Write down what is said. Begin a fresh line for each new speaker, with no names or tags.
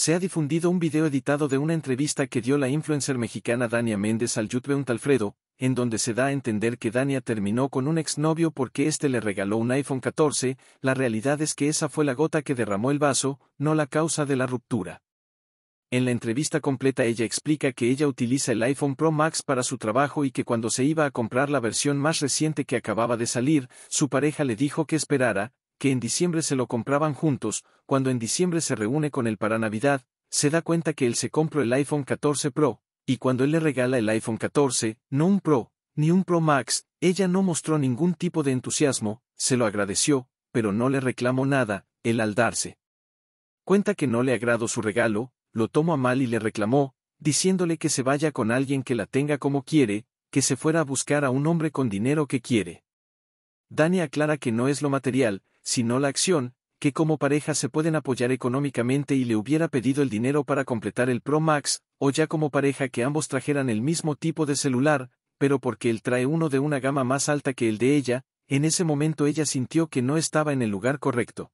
se ha difundido un video editado de una entrevista que dio la influencer mexicana Dania Méndez al youtuber Alfredo, en donde se da a entender que Dania terminó con un exnovio porque éste le regaló un iPhone 14, la realidad es que esa fue la gota que derramó el vaso, no la causa de la ruptura. En la entrevista completa ella explica que ella utiliza el iPhone Pro Max para su trabajo y que cuando se iba a comprar la versión más reciente que acababa de salir, su pareja le dijo que esperara, que en diciembre se lo compraban juntos, cuando en diciembre se reúne con él para Navidad, se da cuenta que él se compró el iPhone 14 Pro, y cuando él le regala el iPhone 14, no un Pro, ni un Pro Max, ella no mostró ningún tipo de entusiasmo, se lo agradeció, pero no le reclamó nada, él al darse. Cuenta que no le agradó su regalo, lo tomó a mal y le reclamó, diciéndole que se vaya con alguien que la tenga como quiere, que se fuera a buscar a un hombre con dinero que quiere. Dani aclara que no es lo material, sino la acción, que como pareja se pueden apoyar económicamente y le hubiera pedido el dinero para completar el Pro Max, o ya como pareja que ambos trajeran el mismo tipo de celular, pero porque él trae uno de una gama más alta que el de ella, en ese momento ella sintió que no estaba en el lugar correcto.